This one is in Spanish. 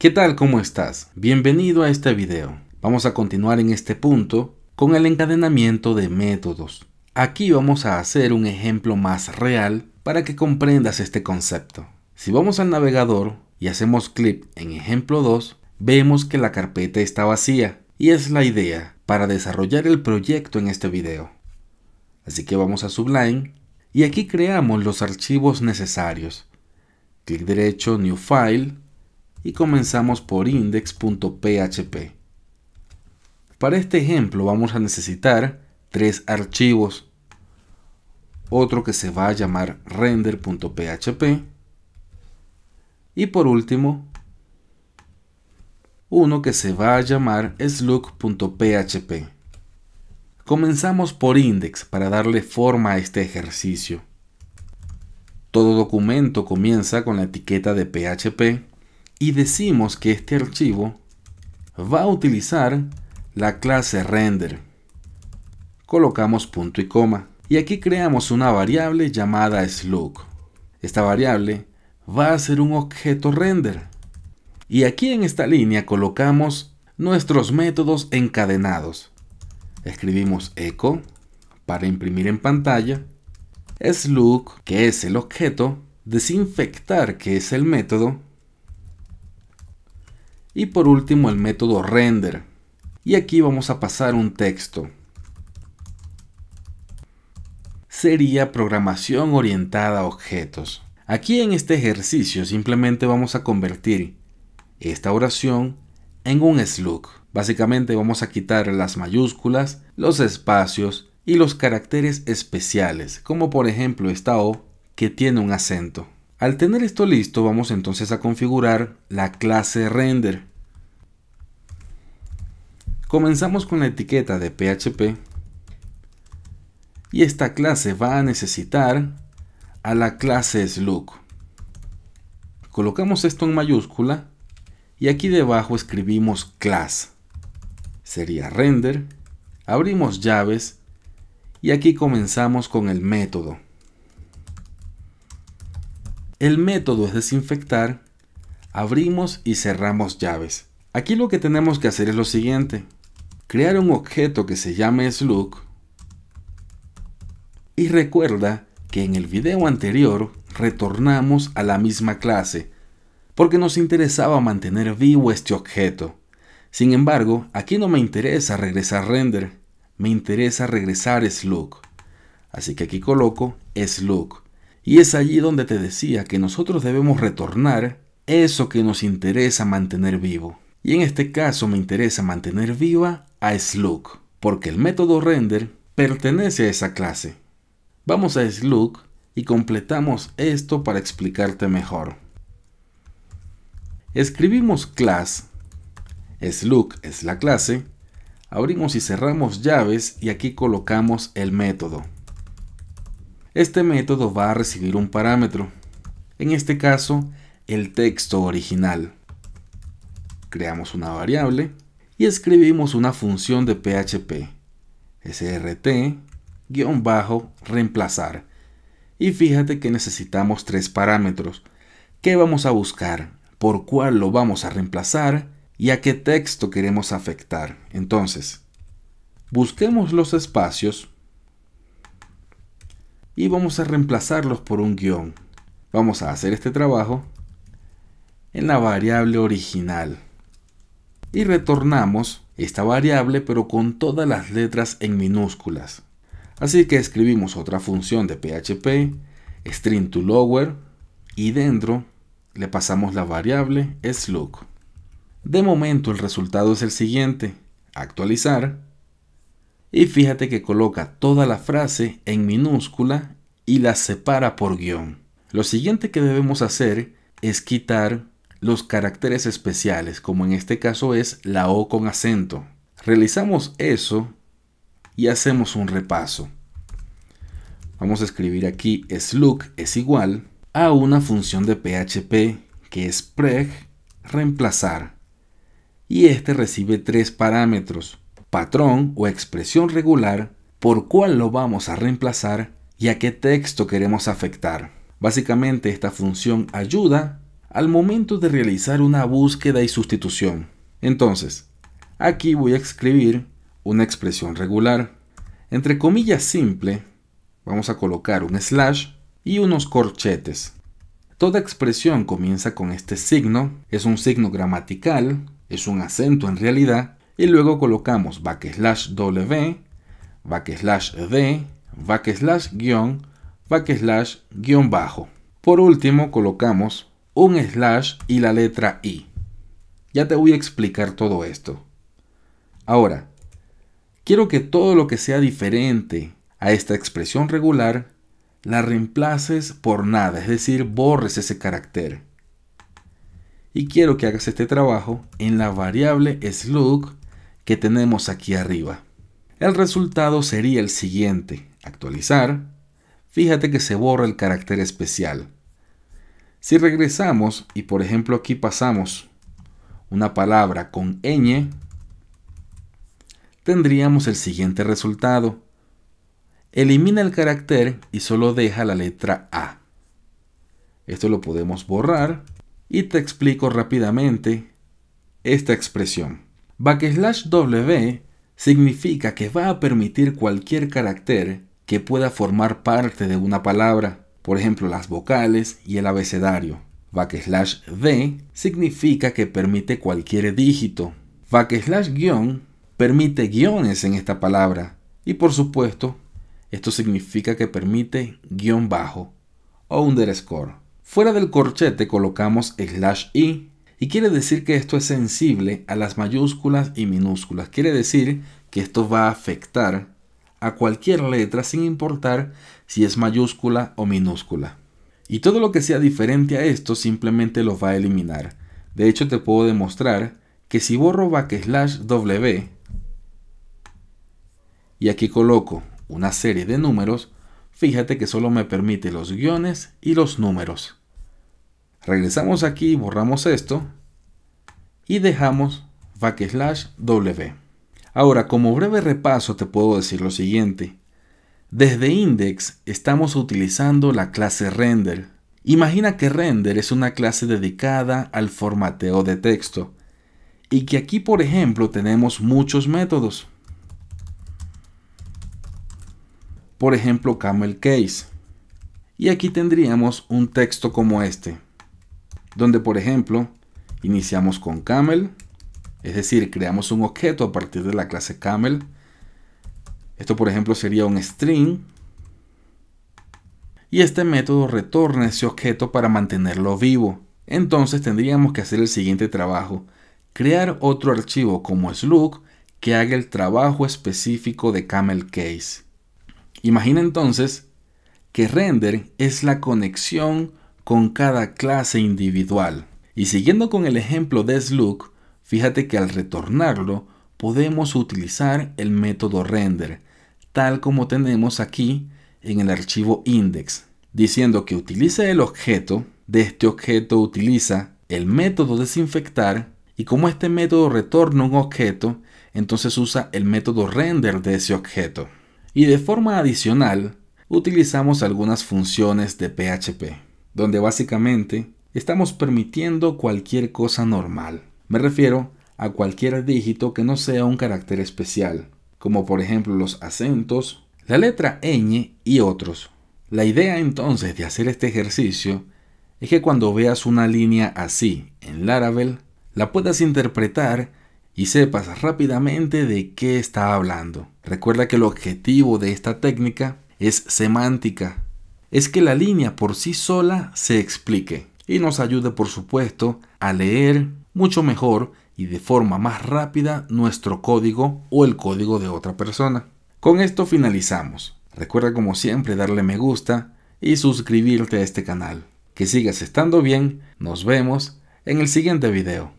¿Qué tal? ¿Cómo estás? Bienvenido a este video. Vamos a continuar en este punto con el encadenamiento de métodos. Aquí vamos a hacer un ejemplo más real para que comprendas este concepto. Si vamos al navegador y hacemos clic en ejemplo 2, vemos que la carpeta está vacía y es la idea para desarrollar el proyecto en este video. Así que vamos a Sublime y aquí creamos los archivos necesarios. Clic derecho, New File y comenzamos por index.php. Para este ejemplo vamos a necesitar tres archivos. Otro que se va a llamar render.php. Y por último, uno que se va a llamar slug.php. Comenzamos por index para darle forma a este ejercicio. Todo documento comienza con la etiqueta de PHP y decimos que este archivo va a utilizar la clase render. Colocamos punto y coma. Y aquí creamos una variable llamada slug. Esta variable va a ser un objeto render. Y aquí en esta línea colocamos nuestros métodos encadenados. Escribimos echo para imprimir en pantalla, slug, que es el objeto, desinfectar, que es el método, y por último el método render. Y aquí vamos a pasar un texto. Sería programación orientada a objetos. Aquí en este ejercicio simplemente vamos a convertir esta oración en un slug. Básicamente vamos a quitar las mayúsculas, los espacios y los caracteres especiales, como por ejemplo esta O que tiene un acento. Al tener esto listo, vamos entonces a configurar la clase render. Comenzamos con la etiqueta de PHP y esta clase va a necesitar a la clase slug. Colocamos esto en mayúscula y aquí debajo escribimos class. Sería render, abrimos llaves y aquí comenzamos con el método. El método es desinfectar, abrimos y cerramos llaves. Aquí lo que tenemos que hacer es lo siguiente. Crear un objeto que se llame slug. Y recuerda que en el video anterior retornamos a la misma clase, porque nos interesaba mantener vivo este objeto. Sin embargo, aquí no me interesa regresar render, me interesa regresar slug. Así que aquí coloco slug y es allí donde te decía que nosotros debemos retornar eso que nos interesa mantener vivo. Y en este caso me interesa mantener viva a Slug, porque el método render pertenece a esa clase. Vamos a Slug y completamos esto para explicarte mejor. Escribimos class, Slug es la clase, abrimos y cerramos llaves y aquí colocamos el método. Este método va a recibir un parámetro, en este caso el texto original. Creamos una variable y escribimos una función de PHP, srt-reemplazar. Y fíjate que necesitamos tres parámetros. ¿Qué vamos a buscar? ¿Por cuál lo vamos a reemplazar? ¿Y a qué texto queremos afectar? Entonces, busquemos los espacios y vamos a reemplazarlos por un guión. Vamos a hacer este trabajo en la variable original y retornamos esta variable pero con todas las letras en minúsculas. Así que escribimos otra función de PHP, string to lower y dentro le pasamos la variable slug. De momento el resultado es el siguiente, actualizar y fíjate que coloca toda la frase en minúscula y la separa por guión. Lo siguiente que debemos hacer es quitar los caracteres especiales, como en este caso es la O con acento. Realizamos eso y hacemos un repaso. Vamos a escribir aquí slug es igual a una función de PHP que es preg reemplazar. Y este recibe tres parámetros patrón o expresión regular, por cuál lo vamos a reemplazar y a qué texto queremos afectar. Básicamente esta función ayuda al momento de realizar una búsqueda y sustitución. Entonces, aquí voy a escribir una expresión regular. Entre comillas simple, vamos a colocar un slash y unos corchetes. Toda expresión comienza con este signo, es un signo gramatical, es un acento en realidad, y luego colocamos backslash w, backslash d, backslash guión, backslash guión bajo. Por último colocamos un slash y la letra i. Ya te voy a explicar todo esto. Ahora, quiero que todo lo que sea diferente a esta expresión regular la reemplaces por nada, es decir, borres ese carácter. Y quiero que hagas este trabajo en la variable slug que tenemos aquí arriba. El resultado sería el siguiente. Actualizar. Fíjate que se borra el carácter especial. Si regresamos y por ejemplo aquí pasamos una palabra con ñ, tendríamos el siguiente resultado. Elimina el carácter y solo deja la letra A. Esto lo podemos borrar y te explico rápidamente esta expresión. Backslash W significa que va a permitir cualquier carácter que pueda formar parte de una palabra, por ejemplo las vocales y el abecedario. Backslash D significa que permite cualquier dígito. Backslash guión permite guiones en esta palabra. Y por supuesto, esto significa que permite guión bajo o underscore. Fuera del corchete colocamos slash i y quiere decir que esto es sensible a las mayúsculas y minúsculas. Quiere decir que esto va a afectar a cualquier letra sin importar si es mayúscula o minúscula. Y todo lo que sea diferente a esto simplemente lo va a eliminar. De hecho te puedo demostrar que si borro backslash w y aquí coloco una serie de números, fíjate que solo me permite los guiones y los números. Regresamos aquí, borramos esto y dejamos backslash w. Ahora, como breve repaso te puedo decir lo siguiente. Desde index estamos utilizando la clase render. Imagina que render es una clase dedicada al formateo de texto y que aquí por ejemplo tenemos muchos métodos. Por ejemplo, camel case. Y aquí tendríamos un texto como este donde por ejemplo iniciamos con camel, es decir, creamos un objeto a partir de la clase camel. Esto por ejemplo sería un string. Y este método retorna ese objeto para mantenerlo vivo. Entonces tendríamos que hacer el siguiente trabajo. Crear otro archivo como slug que haga el trabajo específico de camel case. Imagina entonces que render es la conexión con cada clase individual. Y siguiendo con el ejemplo de Slug, fíjate que al retornarlo podemos utilizar el método render, tal como tenemos aquí en el archivo index, diciendo que utiliza el objeto, de este objeto utiliza el método desinfectar y como este método retorna un objeto, entonces usa el método render de ese objeto. Y de forma adicional, utilizamos algunas funciones de PHP donde básicamente estamos permitiendo cualquier cosa normal. Me refiero a cualquier dígito que no sea un carácter especial, como por ejemplo los acentos, la letra ñ y otros. La idea entonces de hacer este ejercicio es que cuando veas una línea así en Laravel, la puedas interpretar y sepas rápidamente de qué está hablando. Recuerda que el objetivo de esta técnica es semántica, es que la línea por sí sola se explique y nos ayude por supuesto a leer mucho mejor y de forma más rápida nuestro código o el código de otra persona. Con esto finalizamos. Recuerda como siempre darle me gusta y suscribirte a este canal. Que sigas estando bien, nos vemos en el siguiente video.